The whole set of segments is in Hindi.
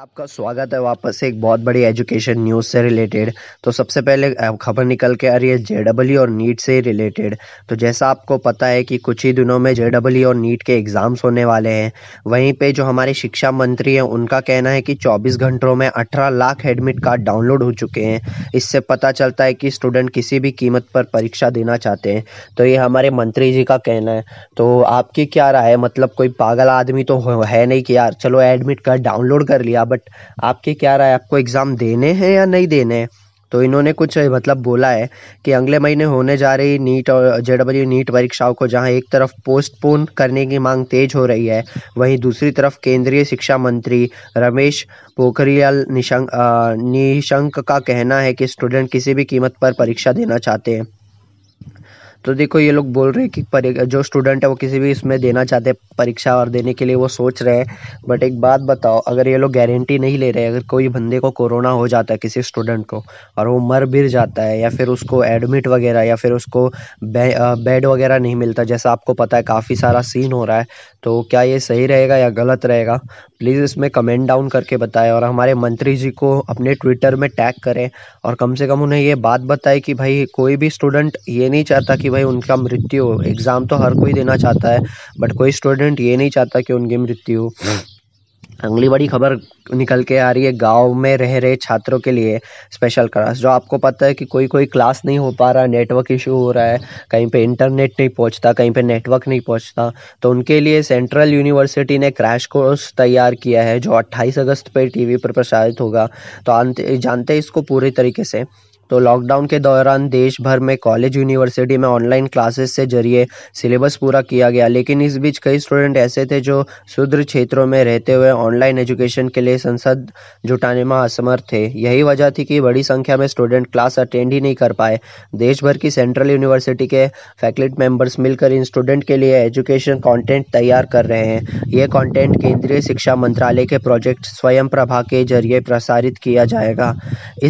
आपका स्वागत है वापस एक बहुत बड़ी एजुकेशन न्यूज़ से रिलेटेड तो सबसे पहले खबर निकल के आ रही है जे और नीट से रिलेटेड तो जैसा आपको पता है कि कुछ ही दिनों में जे और नीट के एग्ज़ाम्स होने वाले हैं वहीं पे जो हमारे शिक्षा मंत्री हैं उनका कहना है कि 24 घंटों में 18 लाख एडमिट कार्ड डाउनलोड हो चुके हैं इससे पता चलता है कि स्टूडेंट किसी भी कीमत पर परीक्षा देना चाहते हैं तो ये हमारे मंत्री जी का कहना है तो आपकी क्या राय है मतलब कोई पागल आदमी तो है नहीं कि यार चलो एडमिट कार्ड डाउनलोड कर लिया लिया बट आपके क्या राय आपको एग्ज़ाम देने हैं या नहीं देने हैं तो इन्होंने कुछ मतलब बोला है कि अगले महीने होने जा रही नीट और जे डब्ल्यू नीट परीक्षाओं को जहां एक तरफ पोस्टपोन करने की मांग तेज हो रही है वहीं दूसरी तरफ केंद्रीय शिक्षा मंत्री रमेश पोखरियाल निशंक निशंक का कहना है कि स्टूडेंट किसी भी कीमत पर परीक्षा देना चाहते हैं तो देखो ये लोग बोल रहे हैं कि जो स्टूडेंट है वो किसी भी इसमें देना चाहते हैं परीक्षा और देने के लिए वो सोच रहे हैं बट एक बात बताओ अगर ये लोग गारंटी नहीं ले रहे अगर कोई बंदे को कोरोना हो जाता है किसी स्टूडेंट को और वो मर भी जाता है या फिर उसको एडमिट वगैरह या फिर उसको बेड वगैरह नहीं मिलता जैसा आपको पता है काफ़ी सारा सीन हो रहा है तो क्या ये सही रहेगा या गलत रहेगा प्लीज़ इसमें कमेंट डाउन करके बताएं और हमारे मंत्री जी को अपने ट्विटर में टैग करें और कम से कम उन्हें ये बात बताएं कि भाई कोई भी स्टूडेंट ये नहीं चाहता कि भाई उनका मृत्यु हो एग्ज़ाम तो हर कोई देना चाहता है बट कोई स्टूडेंट ये नहीं चाहता कि उनकी मृत्यु हो अगली बड़ी खबर निकल के आ रही है गांव में रह रहे छात्रों के लिए स्पेशल क्लास जो आपको पता है कि कोई कोई क्लास नहीं हो पा रहा नेटवर्क इशू हो रहा है कहीं पे इंटरनेट नहीं पहुंचता कहीं पे नेटवर्क नहीं पहुंचता तो उनके लिए सेंट्रल यूनिवर्सिटी ने क्रैश कोर्स तैयार किया है जो 28 अगस्त पे टीवी पर प्रसारित होगा तो जानते हैं इसको पूरी तरीके से तो लॉकडाउन के दौरान देश भर में कॉलेज यूनिवर्सिटी में ऑनलाइन क्लासेस से जरिए सिलेबस पूरा किया गया लेकिन इस बीच कई स्टूडेंट ऐसे थे जो सुदृढ़ क्षेत्रों में रहते हुए ऑनलाइन एजुकेशन के लिए संसद जुटाने में असमर्थ थे यही वजह थी कि बड़ी संख्या में स्टूडेंट क्लास अटेंड ही नहीं कर पाए देश भर की सेंट्रल यूनिवर्सिटी के फैकल्टी मेंबर्स मिलकर इन स्टूडेंट के लिए एजुकेशन कंटेंट तैयार कर रहे हैं ये कंटेंट केंद्रीय शिक्षा मंत्रालय के प्रोजेक्ट स्वयं प्रभा के जरिए प्रसारित किया जाएगा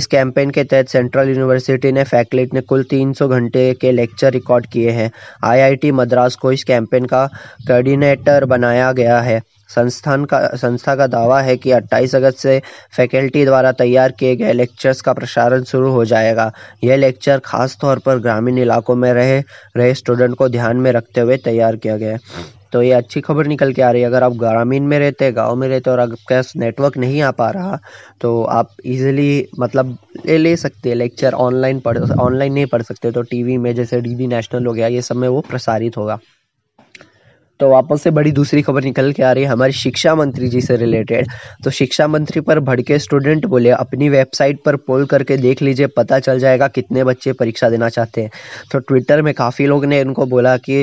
इस कैंपेन के तहत सेंट्रल यूनिवर्सिटी ने फैकल्टी ने कुल 300 घंटे के लेक्चर रिकॉर्ड किए हैं आईआईटी मद्रास को इस कैंपेन का कोऑर्डिनेटर बनाया गया है संस्थान का संस्था का दावा है कि 28 अगस्त से फैकल्टी द्वारा तैयार किए गए लेक्चर्स का प्रसारण शुरू हो जाएगा यह लेक्चर खास तौर पर ग्रामीण इलाकों में रहे रहे स्टूडेंट को ध्यान में रखते हुए तैयार किया गया है तो ये अच्छी खबर निकल के आ रही है अगर आप ग्रामीण में रहते हैं गाँव में रहते और आपके पास नेटवर्क नहीं आ पा रहा तो आप इजीली मतलब ले ले सकते हैं लेक्चर ऑनलाइन पढ़ ऑनलाइन नहीं पढ़ सकते तो टीवी में जैसे डी नेशनल हो गया ये सब में वो प्रसारित होगा तो वापस से बड़ी दूसरी खबर निकल के आ रही है हमारे शिक्षा मंत्री जी से रिलेटेड तो शिक्षा मंत्री पर भड़के स्टूडेंट बोले अपनी वेबसाइट पर पोल करके देख लीजिए पता चल जाएगा कितने बच्चे परीक्षा देना चाहते हैं तो ट्विटर में काफ़ी लोग ने इनको बोला कि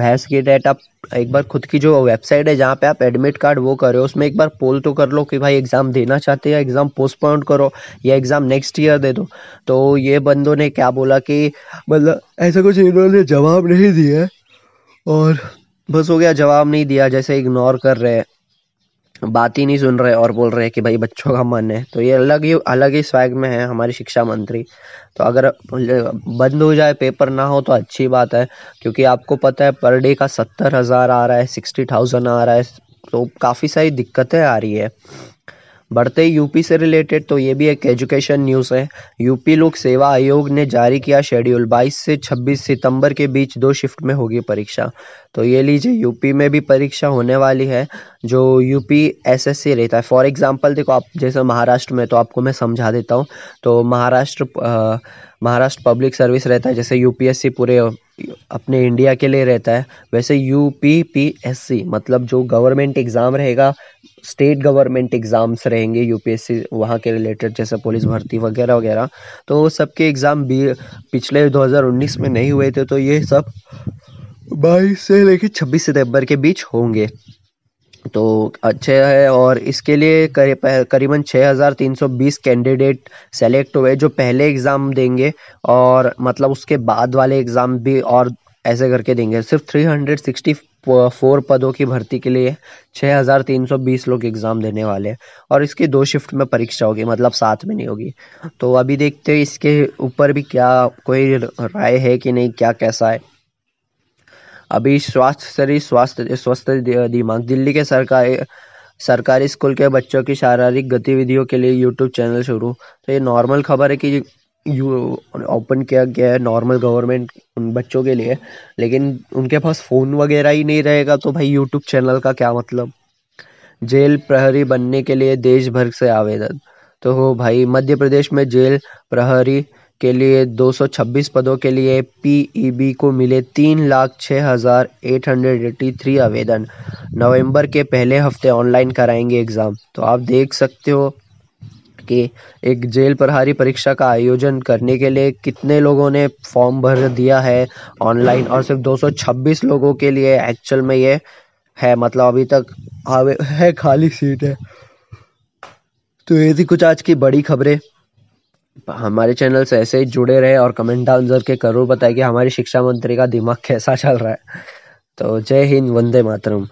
भैंस की डेट आप एक बार खुद की जो वेबसाइट है जहाँ पे आप एडमिट कार्ड वो करो उसमें एक बार पोल तो कर लो कि भाई एग्ज़ाम देना चाहते हैं एग्ज़ाम पोस्टपोन करो या एग्ज़ाम नेक्स्ट ईयर दे दो तो ये बंदों ने क्या बोला कि मतलब ऐसा कुछ इन्होंने जवाब नहीं दिया और बस हो गया जवाब नहीं दिया जैसे इग्नोर कर रहे बात ही नहीं सुन रहे और बोल रहे हैं कि भाई बच्चों का मन है तो ये अलग ही अलग ही स्वैग में है हमारे शिक्षा मंत्री तो अगर बंद हो जाए पेपर ना हो तो अच्छी बात है क्योंकि आपको पता है पर डे का सत्तर हज़ार आ रहा है सिक्सटी थाउजेंड आ रहा है तो काफ़ी सारी दिक्कतें आ रही है बढ़ते ही यूपी से रिलेटेड तो ये भी एक एजुकेशन न्यूज़ है यूपी लोक सेवा आयोग ने जारी किया शेड्यूल 22 से 26 सितंबर के बीच दो शिफ्ट में होगी परीक्षा तो ये लीजिए यूपी में भी परीक्षा होने वाली है जो यूपी एसएससी रहता है फॉर एग्जांपल देखो आप जैसे महाराष्ट्र में तो आपको मैं समझा देता हूँ तो महाराष्ट्र महाराष्ट्र पब्लिक सर्विस रहता है जैसे यूपीएससी पूरे अपने इंडिया के लिए रहता है वैसे U P P S C मतलब जो गवर्नमेंट एग्ज़ाम रहेगा स्टेट गवर्नमेंट एग्ज़ाम्स रहेंगे यू पी एस सी वहाँ के रिलेटेड जैसे पुलिस भर्ती वगैरह वगैरह तो वो सबके एग्ज़ाम भी पिछले 2019 में नहीं हुए थे तो ये सब बाईस से लेकर छब्बीस सितंबर के बीच होंगे तो अच्छे है और इसके लिए करीब करीबन 6,320 कैंडिडेट सेलेक्ट हुए जो पहले एग्ज़ाम देंगे और मतलब उसके बाद वाले एग्ज़ाम भी और ऐसे करके देंगे सिर्फ सिक्सटी फोर पदों की भर्ती के लिए 6,320 लोग एग्ज़ाम देने वाले हैं और इसकी दो शिफ्ट में परीक्षा होगी मतलब साथ में नहीं होगी तो अभी देखते हैं इसके ऊपर भी क्या कोई राय है कि नहीं क्या कैसा है अभी स्वास्थ्य शरीर स्वास्थ्य स्वस्थ दिमाग दिल्ली के सरकारी सरकारी स्कूल के बच्चों की शारीरिक गतिविधियों के लिए यूट्यूब चैनल शुरू तो ये नॉर्मल खबर है कि यू ओपन किया गया है नॉर्मल गवर्नमेंट उन बच्चों के लिए लेकिन उनके पास फ़ोन वगैरह ही नहीं रहेगा तो भाई यूट्यूब चैनल का क्या मतलब जेल प्रहरी बनने के लिए देश भर से आवेदन तो हो भाई मध्य प्रदेश में जेल प्रहरी के लिए दो सौ छब्बीस पदों के लिए पीईबी e को मिले तीन लाख छः हज़ार एट हंड्रेड एट्टी थ्री आवेदन नवंबर के पहले हफ्ते ऑनलाइन कराएंगे एग्ज़ाम तो आप देख सकते हो कि एक जेल प्रहारी परीक्षा का आयोजन करने के लिए कितने लोगों ने फॉर्म भर दिया है ऑनलाइन और सिर्फ 226 लोगों के लिए एक्चुअल में ये है मतलब अभी तक है खाली सीट है तो ये थी कुछ आज की बड़ी खबरें हमारे चैनल से ऐसे ही जुड़े रहे और कमेंट डाउन करके जरूर बताए कि हमारी शिक्षा मंत्री का दिमाग कैसा चल रहा है तो जय हिंद वंदे मातरम